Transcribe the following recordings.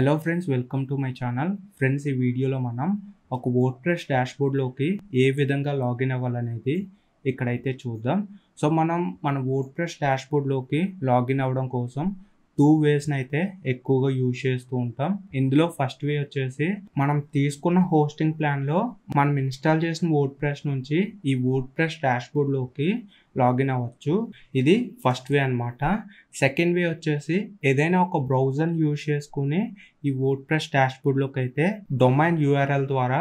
hello friends welcome to my channel friends ఈ వీడియోలో మనం ఒక వర్డ్ ప్రెస్ డాష్బోర్డ్లోకి ఏ విధంగా లాగిన్ అవ్వాలనేది ఇక్కడైతే చూద్దాం సో మనం మన వర్డ్ ప్రెస్ డాష్బోర్డ్లోకి లాగిన్ అవ్వడం కోసం టూ వేస్ని అయితే ఎక్కువగా యూజ్ చేస్తూ ఉంటాం ఇందులో ఫస్ట్ వే వచ్చేసి మనం తీసుకున్న హోస్టింగ్ ప్లాన్లో మనం ఇన్స్టాల్ చేసిన ఓట్ ప్రెస్ నుంచి ఈ వర్డ్ ప్రెస్ డాష్బోర్డ్లోకి లాగిన్ అవ్వచ్చు ఇది ఫస్ట్ వే అనమాట సెకండ్ వే వచ్చేసి ఏదైనా ఒక బ్రౌజర్ యూజ్ చేసుకుని ఈ ఓట్ ప్రెస్ డాష్బోర్డ్లోకి అయితే డొమైన్ యూఆర్ఎల్ ద్వారా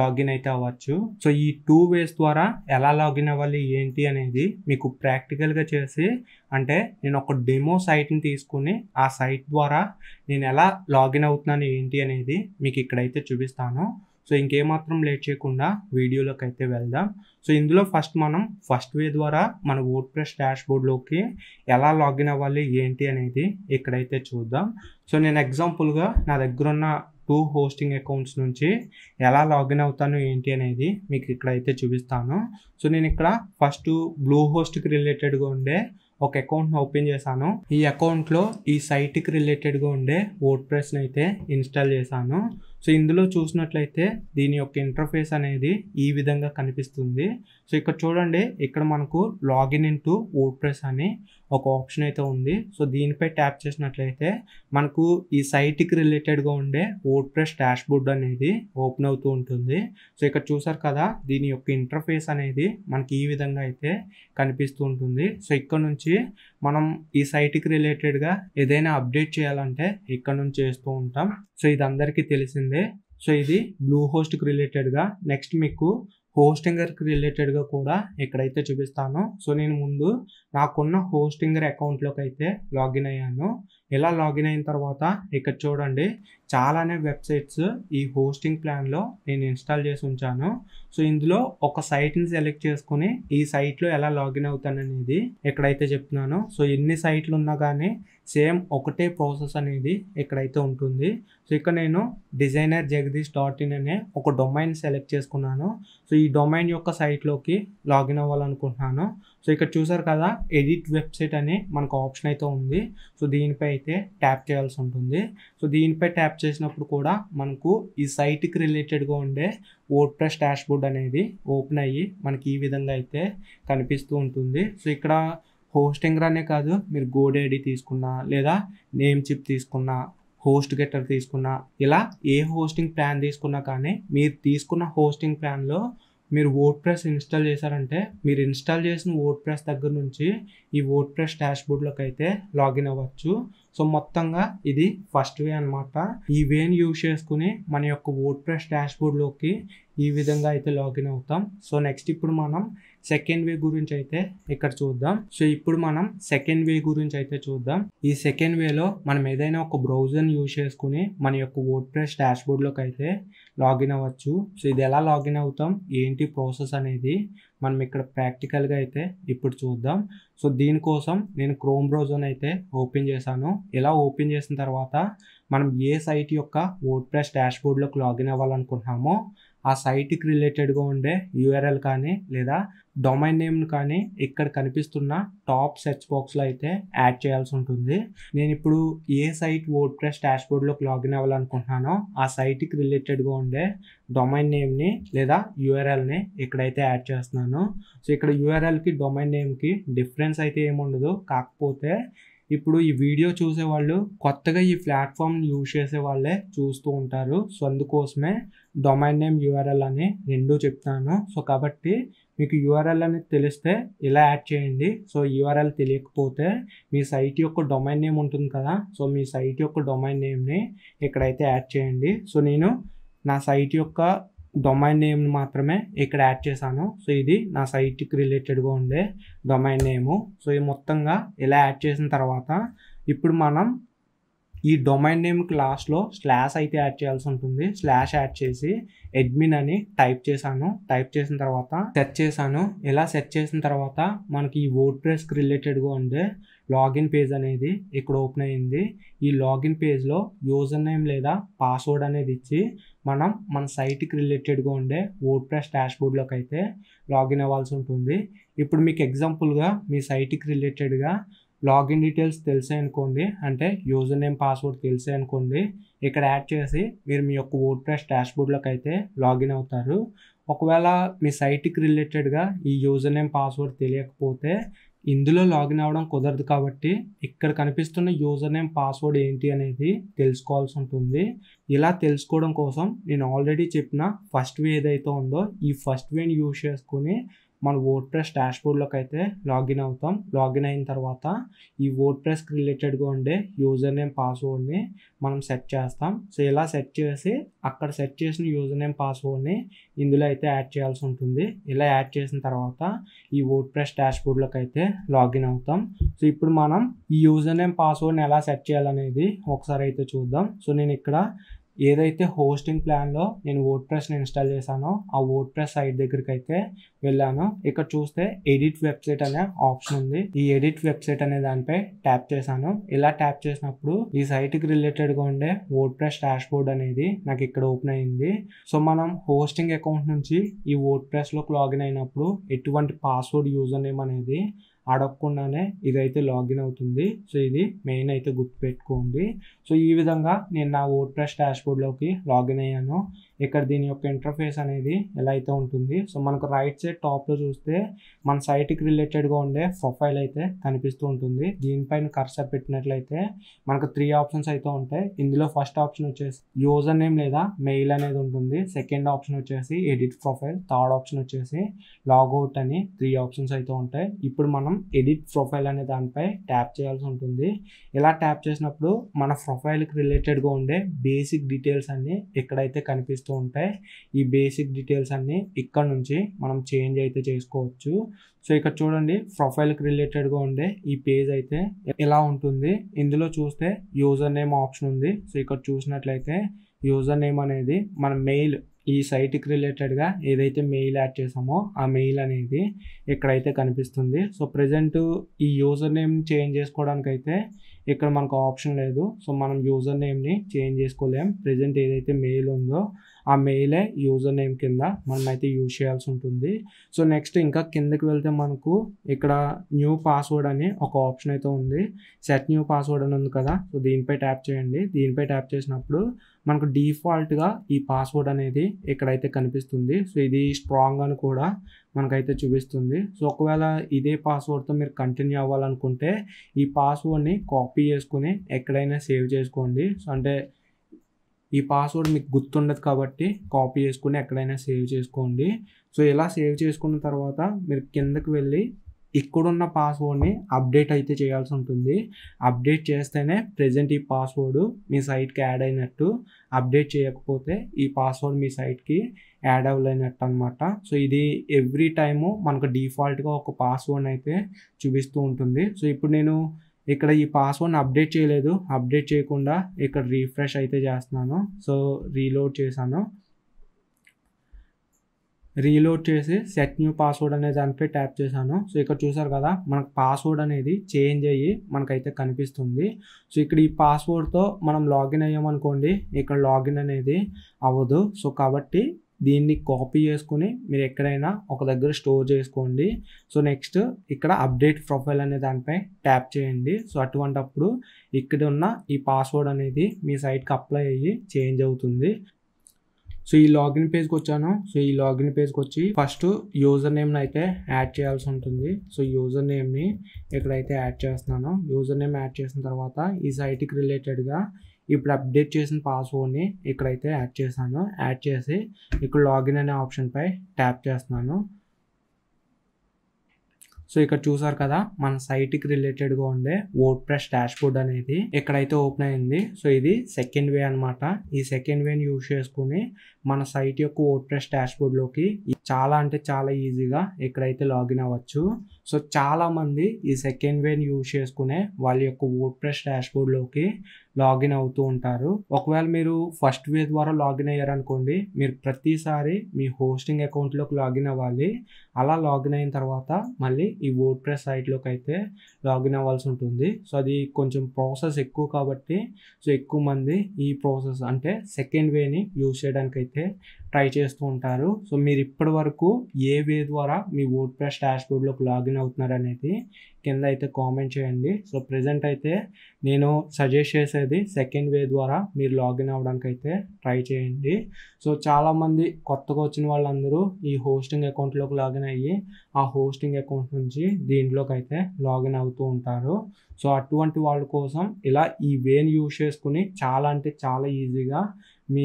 లాగిన్ అయితే అవ్వచ్చు సో ఈ టూ వేస్ ద్వారా ఎలా లాగిన్ అవ్వాలి ఏంటి అనేది మీకు ప్రాక్టికల్గా చేసి అంటే నేను ఒక డెమో సైట్ని తీసుకుని ఆ సైట్ ద్వారా నేను ఎలా లాగిన్ అవుతున్నాను ఏంటి అనేది మీకు ఇక్కడైతే చూపిస్తాను సో ఇంకేమాత్రం లేట్ చేయకుండా వీడియోలోకి అయితే వెళ్దాం సో ఇందులో ఫస్ట్ మనం ఫస్ట్ వే ద్వారా మన ఓట్ ప్రెస్ డాష్ బోర్డ్లోకి ఎలా లాగిన్ అవ్వాలి ఏంటి అనేది ఇక్కడైతే చూద్దాం సో నేను ఎగ్జాంపుల్గా నా దగ్గర ఉన్న టూ హోస్టింగ్ అకౌంట్స్ నుంచి ఎలా లాగిన్ అవుతాను ఏంటి అనేది మీకు ఇక్కడైతే చూపిస్తాను సో నేను ఇక్కడ ఫస్ట్ బ్లూ హోస్ట్కి రిలేటెడ్గా ఉండే ఒక అకౌంట్ని ఓపెన్ చేశాను ఈ అకౌంట్లో ఈ సైట్కి రిలేటెడ్గా ఉండే వర్డ్ ప్రెస్ని అయితే ఇన్స్టాల్ చేశాను సో ఇందులో చూసినట్లయితే దీని యొక్క ఇంటర్ఫేస్ అనేది ఈ విధంగా కనిపిస్తుంది సో ఇక్కడ చూడండి ఇక్కడ మనకు login in to WordPress అని ఒక ఆప్షన్ అయితే ఉంది సో దీనిపై ట్యాప్ చేసినట్లయితే మనకు ఈ సైట్కి రిలేటెడ్గా ఉండే ఓట్ ప్రెస్ డాష్ బోర్డ్ అనేది ఓపెన్ అవుతూ ఉంటుంది సో ఇక్కడ చూసారు కదా దీని యొక్క ఇంటర్ఫేస్ అనేది మనకి ఈ విధంగా అయితే కనిపిస్తూ ఉంటుంది సో ఇక్కడ నుంచి వచ్చి మనం ఈ సైట్కి రిలేటెడ్గా ఏదైనా అప్డేట్ చేయాలంటే ఇక్కడ నుంచి చేస్తూ ఉంటాం సో ఇది అందరికీ తెలిసిందే సో ఇది బ్లూ హోస్ట్కి రిలేటెడ్గా నెక్స్ట్ మీకు హోస్టింగర్కి రిలేటెడ్గా కూడా ఇక్కడైతే చూపిస్తాను సో నేను ముందు నాకున్న హోస్టింగర్ అకౌంట్లోకి అయితే లాగిన్ అయ్యాను ఇలా లాగిన్ అయిన తర్వాత ఇక్కడ చూడండి చాలానే వెబ్సైట్స్ ఈ హోస్టింగ్ ప్లాన్లో నేను ఇన్స్టాల్ చేసి ఉంచాను సో ఇందులో ఒక సైట్ని సెలెక్ట్ చేసుకుని ఈ సైట్లో ఎలా లాగిన్ అవుతాననేది అనేది ఇక్కడైతే చెప్తున్నాను సో ఎన్ని సైట్లు ఉన్నా కానీ సేమ్ ఒకటే ప్రాసెస్ అనేది ఇక్కడైతే ఉంటుంది సో ఇక్కడ నేను డిజైనర్ జగదీష్ డాట్ ఇన్ అనే ఒక డొమైన్ సెలెక్ట్ చేసుకున్నాను సో ఈ డొమైన్ యొక్క సైట్లోకి లాగిన్ అవ్వాలనుకుంటున్నాను సో ఇక్కడ చూసారు కదా ఎడిట్ వెబ్సైట్ అని మనకు ఆప్షన్ అయితే ఉంది సో దీనిపై అయితే ట్యాప్ చేయాల్సి ఉంటుంది సో దీనిపై ట్యాప్ చేసినప్పుడు కూడా మనకు ఈ సైట్కి రిలేటెడ్గా ఉండే ఓట్ ప్రెస్ డాష్బోర్డ్ అనేది ఓపెన్ అయ్యి మనకి ఈ విధంగా అయితే కనిపిస్తూ ఉంటుంది సో ఇక్కడ హోస్టింగ్ రానే కాదు మీరు గోడ్ ఐడి తీసుకున్నా లేదా నేమ్ చిప్ తీసుకున్నా హోస్ట్ గెటర్ తీసుకున్నా ఇలా ఏ హోస్టింగ్ ప్లాన్ తీసుకున్నా కానీ మీరు తీసుకున్న హోస్టింగ్ ప్లాన్లో మీరు ఓట్ ప్రెస్ ఇన్స్టాల్ చేశారంటే మీరు ఇన్స్టాల్ చేసిన ఓట్ ప్రెస్ దగ్గర నుంచి ఈ ఓట్ ప్రెస్ డాష్బోర్డ్లోకి అయితే లాగిన్ అవ్వచ్చు సో మొత్తంగా ఇది ఫస్ట్ వే అనమాట ఈ వేని యూజ్ చేసుకుని మన యొక్క ఓట్ ప్రెస్ డాష్ బోర్డ్లోకి ఈ విధంగా అయితే లాగిన్ అవుతాం సో నెక్స్ట్ ఇప్పుడు మనం సెకండ్ వే గురించి అయితే ఇక్కడ చూద్దాం సో ఇప్పుడు మనం సెకండ్ వే గురించి అయితే చూద్దాం ఈ సెకండ్ వేలో మనం ఏదైనా ఒక బ్రౌజర్ని యూజ్ చేసుకుని మన యొక్క ఓట్ ప్రెస్ డాష్ బోర్డ్లోకి అయితే లాగిన్ అవ్వచ్చు సో ఇది ఎలా లాగిన్ అవుతాం ఏంటి ప్రాసెస్ అనేది మనం ఇక్కడ ప్రాక్టికల్గా అయితే ఇప్పుడు చూద్దాం సో దీనికోసం నేను క్రోమ్ బ్రౌజర్ని అయితే ఓపెన్ చేశాను ఇలా ఓపెన్ చేసిన తర్వాత మనం ఏ సైట్ యొక్క వర్డ్ ప్రెస్ డాష్ బోర్డ్లోకి లాగిన్ అవ్వాలనుకుంటున్నామో ఆ సైట్కి రిలేటెడ్గా ఉండే యూఆర్ఎల్ కానీ లేదా డొమైన్ నేమ్ కానీ ఇక్కడ కనిపిస్తున్న టాప్ సెర్చ్ బాక్స్లో అయితే యాడ్ చేయాల్సి ఉంటుంది నేను ఇప్పుడు ఏ సైట్ వర్డ్ ప్రెస్ డాష్ బోర్డ్లోకి లాగిన్ అవ్వాలనుకుంటున్నానో ఆ సైట్కి రిలేటెడ్గా ఉండే డొమైన్ నేమ్ని లేదా యూఆర్ఎల్ని ఇక్కడైతే యాడ్ చేస్తున్నాను సో ఇక్కడ యూఆర్ఎల్కి డొమైన్ నేమ్కి డిఫరెన్స్ అయితే ఏముండదు కాకపోతే ఇప్పుడు ఈ వీడియో చూసేవాళ్ళు కొత్తగా ఈ ప్లాట్ఫామ్ యూజ్ చేసే వాళ్ళే చూస్తూ ఉంటారు సో అందుకోసమే డొమైన్ నేమ్ యూఆర్ఎల్ అని రెండూ చెప్తాను సో కాబట్టి మీకు యూఆర్ఎల్ అనేది తెలిస్తే ఇలా యాడ్ చేయండి సో యూఆర్ఎల్ తెలియకపోతే మీ సైట్ యొక్క డొమైన్ నేమ్ ఉంటుంది కదా సో మీ సైట్ యొక్క డొమైన్ నేమ్ని ఇక్కడైతే యాడ్ చేయండి సో నేను నా సైట్ యొక్క డొమైన్ నేమ్ మాత్రమే ఇక్కడ యాడ్ చేశాను సో ఇది నా సైట్కి రిలేటెడ్గా ఉండే డొమైన్ నేము సో ఇది మొత్తంగా ఇలా యాడ్ చేసిన తర్వాత ఇప్పుడు మనం ఈ డొమైన్ నేమ్కి లాస్ట్లో స్లాష్ అయితే యాడ్ చేయాల్సి ఉంటుంది స్లాష్ యాడ్ చేసి అడ్మిన్ అని టైప్ చేశాను టైప్ చేసిన తర్వాత సెట్ చేశాను ఇలా సెట్ చేసిన తర్వాత మనకి ఈ ఓట్ ప్రెస్కి రిలేటెడ్గా ఉండే లాగిన్ పేజ్ అనేది ఇక్కడ ఓపెన్ అయ్యింది ఈ లాగిన్ పేజ్లో యూజర్ నేమ్ లేదా పాస్వర్డ్ అనేది ఇచ్చి మనం మన సైట్కి రిలేటెడ్గా ఉండే వర్డ్ ప్రెస్ డాష్బోర్డ్లోకి అయితే లాగిన్ అవ్వాల్సి ఉంటుంది ఇప్పుడు మీకు ఎగ్జాంపుల్గా మీ సైట్కి రిలేటెడ్గా లాగిన్ డీటెయిల్స్ తెలిసే అనుకోండి అంటే యూజర్ నేమ్ పాస్వర్డ్ తెలిసే అనుకోండి ఇక్కడ యాడ్ చేసి మీరు మీ యొక్క వర్డ్ ప్రెస్ డాష్బోర్డ్లోకి అయితే లాగిన్ అవుతారు ఒకవేళ మీ సైట్కి రిలేటెడ్గా ఈ యూజర్ నేమ్ పాస్వర్డ్ తెలియకపోతే ఇందులో లాగిన్ అవ్వడం కుదరదు కాబట్టి ఇక్కడ కనిపిస్తున్న యూజర్ నేమ్ పాస్వర్డ్ ఏంటి అనేది తెలుసుకోవాల్సి ఉంటుంది ఇలా తెలుసుకోవడం కోసం నేను ఆల్రెడీ చెప్పిన ఫస్ట్ వే ఏదైతే ఉందో ఈ ఫస్ట్ వేని యూజ్ చేసుకుని మన వర్డ్ ప్రెస్ డాష్బోర్డ్లోకి అయితే లాగిన్ అవుతాం లాగిన్ అయిన తర్వాత ఈ వర్డ్ ప్రెస్కి రిలేటెడ్గా ఉండే యూజర్ నేమ్ పాస్వర్డ్ని మనం సెట్ చేస్తాం సో ఇలా సెట్ చేసి అక్కడ సెట్ చేసిన యూజర్ నేమ్ పాస్వర్డ్ని ఇందులో అయితే యాడ్ చేయాల్సి ఉంటుంది ఇలా యాడ్ చేసిన తర్వాత ఈ వర్డ్ ప్రెస్ డాష్బోర్డ్లోకి అయితే లాగిన్ అవుతాం సో ఇప్పుడు మనం ఈ యూజర్ నేమ్ పాస్వర్డ్ని ఎలా సెట్ చేయాలనేది ఒకసారి అయితే చూద్దాం సో నేను ఇక్కడ ఏదైతే హోస్టింగ్ ప్లాన్లో నేను ఓట్ ప్రెస్ని ఇన్స్టాల్ చేశానో ఆ ఓట్ ప్రెస్ సైట్ దగ్గరికి అయితే వెళ్ళాను ఇక్కడ చూస్తే ఎడిట్ వెబ్సైట్ అనే ఆప్షన్ ఉంది ఈ ఎడిట్ వెబ్సైట్ అనే దానిపై ట్యాప్ చేశాను ఇలా ట్యాప్ చేసినప్పుడు ఈ సైట్కి రిలేటెడ్గా ఉండే ఓట్ ప్రెస్ డాష్ బోర్డ్ అనేది నాకు ఇక్కడ ఓపెన్ అయింది సో మనం హోస్టింగ్ అకౌంట్ నుంచి ఈ ఓట్ ప్రెస్లోకి లాగిన్ అయినప్పుడు ఎటువంటి పాస్వర్డ్ యూజర్ నేమ్ అనేది అడగకుండానే ఇదైతే లాగిన్ అవుతుంది సో ఇది మెయిన్ అయితే గుర్తుపెట్టుకోండి సో ఈ విధంగా నేను నా ఓట్ ప్రెస్ డాష్బోర్డ్లోకి లాగిన్ అయ్యాను ఇక్కడ దీని యొక్క ఇంటర్ఫేస్ అనేది ఎలా అయితే ఉంటుంది సో మనకు రైట్ సైడ్ టాప్లో చూస్తే మన సైట్కి రిలేటెడ్గా ఉండే ప్రొఫైల్ అయితే కనిపిస్తూ ఉంటుంది దీనిపైన కర్స పెట్టినట్లయితే మనకు త్రీ ఆప్షన్స్ అయితే ఉంటాయి ఇందులో ఫస్ట్ ఆప్షన్ వచ్చేసి యూజర్ నేమ్ లేదా మెయిల్ అనేది ఉంటుంది సెకండ్ ఆప్షన్ వచ్చేసి ఎడిట్ ప్రొఫైల్ థర్డ్ ఆప్షన్ వచ్చేసి లాగౌట్ అని త్రీ ఆప్షన్స్ అయితే ఉంటాయి ఇప్పుడు మనం ఎడిట్ ప్రొఫైల్ అనే దానిపై ట్యాప్ చేయాల్సి ఉంటుంది ఇలా ట్యాప్ చేసినప్పుడు మన ప్రొఫైల్కి రిలేటెడ్గా ఉండే బేసిక్ డీటెయిల్స్ అన్నీ ఎక్కడైతే కనిపిస్తుంది కనిపిస్తూ ఉంటాయి ఈ బేసిక్ డీటెయిల్స్ అన్నీ ఇక్కడ నుంచి మనం చేంజ్ అయితే చేసుకోవచ్చు సో ఇక్కడ చూడండి ప్రొఫైల్కి రిలేటెడ్గా ఉండే ఈ పేజ్ అయితే ఎలా ఉంటుంది ఇందులో చూస్తే యూజర్ నేమ్ ఆప్షన్ ఉంది సో ఇక్కడ చూసినట్లయితే యూజర్ నేమ్ అనేది మన మెయిల్ ఈ సైట్కి రిలేటెడ్గా ఏదైతే మెయిల్ యాడ్ చేసామో ఆ మెయిల్ అనేది ఇక్కడైతే కనిపిస్తుంది సో ప్రజెంట్ ఈ యూజర్ నేమ్ చేంజ్ చేసుకోవడానికైతే ఇక్కడ మనకు ఆప్షన్ లేదు సో మనం యూజర్ నేమ్ని చేంజ్ చేసుకోలేం ప్రజెంట్ ఏదైతే మెయిల్ ఉందో ఆ మెయిలే యూజర్ నేమ్ కింద మనమైతే యూజ్ చేయాల్సి ఉంటుంది సో నెక్స్ట్ ఇంకా కిందకి వెళ్తే మనకు ఇక్కడ న్యూ పాస్వర్డ్ అని ఒక ఆప్షన్ అయితే ఉంది సెట్ న్యూ పాస్వర్డ్ అని ఉంది కదా సో దీనిపై ట్యాప్ చేయండి దీనిపై ట్యాప్ చేసినప్పుడు మనకు డిఫాల్ట్గా ఈ పాస్వర్డ్ అనేది ఇక్కడైతే కనిపిస్తుంది సో ఇది స్ట్రాంగ్ అని కూడా మనకైతే చూపిస్తుంది సో ఒకవేళ ఇదే పాస్వర్డ్తో మీరు కంటిన్యూ అవ్వాలనుకుంటే ఈ పాస్వర్డ్ని కాపీ చేసుకుని ఎక్కడైనా సేవ్ చేసుకోండి సో అంటే ఈ పాస్వర్డ్ మీకు గుర్తుండదు కాబట్టి కాపీ చేసుకుని ఎక్కడైనా సేవ్ చేసుకోండి సో ఇలా సేవ్ చేసుకున్న తర్వాత మీరు కిందకి వెళ్ళి ఇక్కడున్న పాస్వర్డ్ని అప్డేట్ అయితే చేయాల్సి ఉంటుంది అప్డేట్ చేస్తేనే ప్రజెంట్ ఈ పాస్వర్డ్ మీ సైట్కి యాడ్ అయినట్టు అప్డేట్ చేయకపోతే ఈ పాస్వర్డ్ మీ సైట్కి యాడ్ అవ్వలేనట్టు అనమాట సో ఇది ఎవ్రీ టైము మనకు డిఫాల్ట్గా ఒక పాస్వర్డ్ అయితే చూపిస్తూ ఉంటుంది సో ఇప్పుడు నేను ఇక్కడ ఈ పాస్వర్డ్ని అప్డేట్ చేయలేదు అప్డేట్ చేయకుండా ఇక్కడ రీఫ్రెష్ అయితే చేస్తున్నాను సో రీలోడ్ చేశాను రీలోడ్ చేసి సెట్ న్యూ పాస్వర్డ్ అనే దానిపై ట్యాప్ చేశాను సో ఇక్కడ చూసారు కదా మనకు పాస్వర్డ్ అనేది చేంజ్ అయ్యి మనకైతే కనిపిస్తుంది సో ఇక్కడ ఈ పాస్వర్డ్తో మనం లాగిన్ అయ్యామనుకోండి ఇక్కడ లాగిన్ అనేది అవ్వదు సో కాబట్టి దీన్ని కాపీ చేసుకుని మీరు ఎక్కడైనా ఒక దగ్గర స్టోర్ చేసుకోండి సో నెక్స్ట్ ఇక్కడ అప్డేట్ ప్రొఫైల్ అనే దానిపై ట్యాప్ చేయండి సో అటువంటప్పుడు ఇక్కడ ఉన్న ఈ పాస్వర్డ్ అనేది మీ సైట్కి అప్లై అయ్యి చేంజ్ అవుతుంది సో ఈ లాగిన్ పేజ్కి వచ్చాను సో ఈ లాగిన్ పేజ్కి వచ్చి ఫస్ట్ యూజర్ నేమ్ని అయితే యాడ్ చేయాల్సి ఉంటుంది సో యూజర్ నేమ్ని ఇక్కడైతే యాడ్ చేస్తున్నాను యూజర్ నేమ్ యాడ్ చేసిన తర్వాత ఈ సైట్కి రిలేటెడ్గా ఇప్పుడు అప్డేట్ చేసిన పాస్వర్డ్ని ఇక్కడైతే యాడ్ చేశాను యాడ్ చేసి ఇక్కడ లాగిన్ అనే ఆప్షన్పై ట్యాప్ చేస్తున్నాను సో ఇక్కడ చూసారు కదా మన సైట్ కి రిలేటెడ్ గా ఉండే వర్డ్ ప్రెస్ డాష్ బోర్డ్ అనేది ఎక్కడైతే ఓపెన్ అయింది సో ఇది సెకండ్ వే అనమాట ఈ సెకండ్ వేని యూజ్ చేసుకుని మన సైట్ యొక్క వర్డ్ ప్రెస్ డాష్ లోకి చాలా అంటే చాలా ఈజీగా ఎక్కడైతే లాగిన్ అవ్వచ్చు సో చాలామంది ఈ సెకండ్ వేన్ యూజ్ చేసుకునే వాళ్ళ యొక్క వర్డ్ ప్రెస్ డాష్బోర్డ్లోకి లాగిన్ అవుతూ ఉంటారు ఒకవేళ మీరు ఫస్ట్ వే ద్వారా లాగిన్ అయ్యారనుకోండి మీరు ప్రతిసారి మీ హోస్టింగ్ అకౌంట్లోకి లాగిన్ అవ్వాలి అలా లాగిన్ అయిన తర్వాత మళ్ళీ ఈ వర్డ్ ప్రెస్ సైట్లోకి అయితే లాగిన్ అవ్వాల్సి ఉంటుంది సో అది కొంచెం ప్రాసెస్ ఎక్కువ కాబట్టి సో ఎక్కువ మంది ఈ ప్రాసెస్ అంటే సెకండ్ వేని యూజ్ చేయడానికి అయితే ట్రై చేస్తూ ఉంటారు సో మీరు ఇప్పటి వరకు ఏ వే ద్వారా మీ వర్డ్ ప్రెస్ డాష్బోర్డ్లోకి లాగిన్ విన్ అవుతున్నారు అనేది కింద అయితే కామెంట్ చేయండి సో ప్రజెంట్ అయితే నేను సజెస్ట్ చేసేది సెకండ్ వే ద్వారా మీరు లాగిన్ అవ్వడానికి అయితే ట్రై చేయండి సో చాలామంది కొత్తగా వచ్చిన వాళ్ళందరూ ఈ హోస్టింగ్ అకౌంట్లోకి లాగిన్ అయ్యి ఆ హోస్టింగ్ అకౌంట్ నుంచి దీంట్లోకి అయితే లాగిన్ అవుతూ ఉంటారు సో అటువంటి వాళ్ళ కోసం ఇలా ఈ వేని యూజ్ చేసుకుని చాలా అంటే చాలా ఈజీగా మీ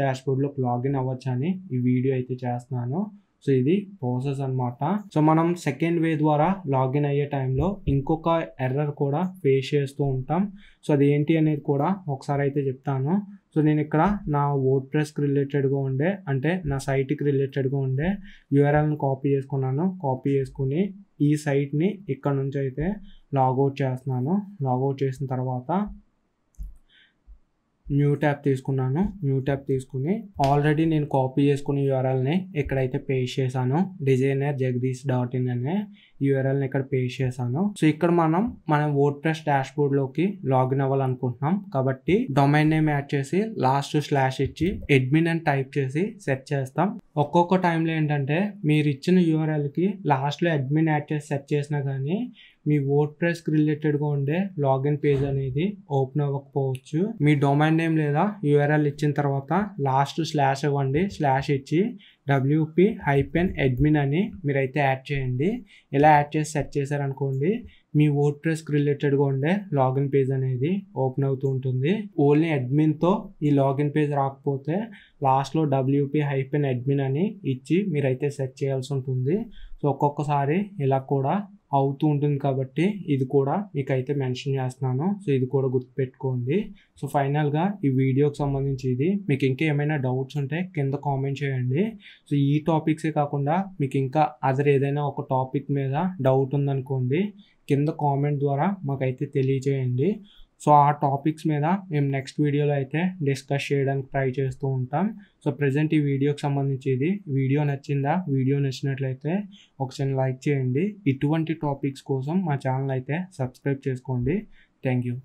డాష్ బోర్డ్లోకి లాగిన్ అవ్వచ్చు అని ఈ వీడియో అయితే చేస్తున్నాను సో ఇది ప్రాసెస్ అనమాట సో మనం సెకండ్ వే ద్వారా లాగిన్ అయ్యే టైంలో ఇంకొక ఎర్రర్ కూడా ఫేస్ చేస్తూ ఉంటాం సో అది ఏంటి అనేది కూడా ఒకసారి అయితే చెప్తాను సో నేను ఇక్కడ నా ఓట్ ప్రెస్కి రిలేటెడ్గా ఉండే అంటే నా సైట్కి రిలేటెడ్గా ఉండే యూఆర్ఎల్ని కాపీ చేసుకున్నాను కాపీ చేసుకుని ఈ సైట్ని ఇక్కడ నుంచి అయితే లాగౌట్ చేస్తున్నాను లాగౌట్ చేసిన తర్వాత న్యూ ట్యాబ్ తీసుకున్నాను న్యూ ట్యాబ్ తీసుకుని ఆల్రెడీ నేను కాపీ చేసుకుని యూఆర్ఎల్ని ఎక్కడైతే పేస్ట్ చేశాను డిజైనర్ జగదీష్ డాట్ ఇన్ అనే యూఆర్ఎల్ని ఇక్కడ పేస్ట్ చేశాను సో ఇక్కడ మనం మనం వర్డ్ ప్రెస్ డాష్ బోర్డ్లోకి లాగిన్ అవ్వాలనుకుంటున్నాం కాబట్టి డొమైన్ నేమ్ యాడ్ చేసి లాస్ట్ స్లాష్ ఇచ్చి అడ్మిన్ అని టైప్ చేసి సెట్ చేస్తాం ఒక్కొక్క టైంలో ఏంటంటే మీరు ఇచ్చిన యూఆర్ఎల్కి లాస్ట్లో అడ్మిన్ యాడ్ చేసి సెట్ చేసినా కానీ మీ వర్డ్ ప్రెస్కి రిలేటెడ్గా ఉండే లాగిన్ పేజ్ అనేది ఓపెన్ అవ్వకపోవచ్చు మీ డొమైన్ నేమ్ లేదా యూఆర్ఎల్ ఇచ్చిన తర్వాత లాస్ట్ స్లాష్ ఇవ్వండి స్లాష్ ఇచ్చి డబ్ల్యూపి హైపెన్ అడ్మిన్ అని మీరైతే యాడ్ చేయండి ఇలా యాడ్ చేసి సెట్ చేశారనుకోండి మీ వర్డ్ ప్రెస్కి రిలేటెడ్గా ఉండే లాగిన్ పేజ్ అనేది ఓపెన్ అవుతూ ఉంటుంది ఓన్లీ అడ్మిన్తో ఈ లాగిన్ పేజ్ రాకపోతే లాస్ట్లో డబ్ల్యూపీ హైపెన్ అడ్మిన్ అని ఇచ్చి మీరైతే సెట్ చేయాల్సి ఉంటుంది సో ఒక్కొక్కసారి ఇలా కూడా అవుతూ ఉంటుంది కాబట్టి ఇది కూడా మీకైతే మెన్షన్ చేస్తున్నాను సో ఇది కూడా గుర్తుపెట్టుకోండి సో ఫైనల్గా ఈ వీడియోకి సంబంధించి ఇది మీకు ఇంకా ఏమైనా డౌట్స్ ఉంటే కింద కామెంట్ చేయండి సో ఈ టాపిక్సే కాకుండా మీకు ఇంకా అదర్ ఏదైనా ఒక టాపిక్ మీద డౌట్ ఉందనుకోండి కింద కామెంట్ ద్వారా మాకైతే తెలియజేయండి సో ఆ టాపిక్స్ మీద మేము నెక్స్ట్ వీడియోలో అయితే డిస్కస్ చేయడానికి ట్రై చేస్తూ ఉంటాం సో ప్రజెంట్ ఈ వీడియోకి సంబంధించి ఇది వీడియో నచ్చిందా వీడియో నచ్చినట్లయితే ఒకసారి లైక్ చేయండి ఇటువంటి టాపిక్స్ కోసం మా ఛానల్ అయితే సబ్స్క్రైబ్ చేసుకోండి థ్యాంక్ యూ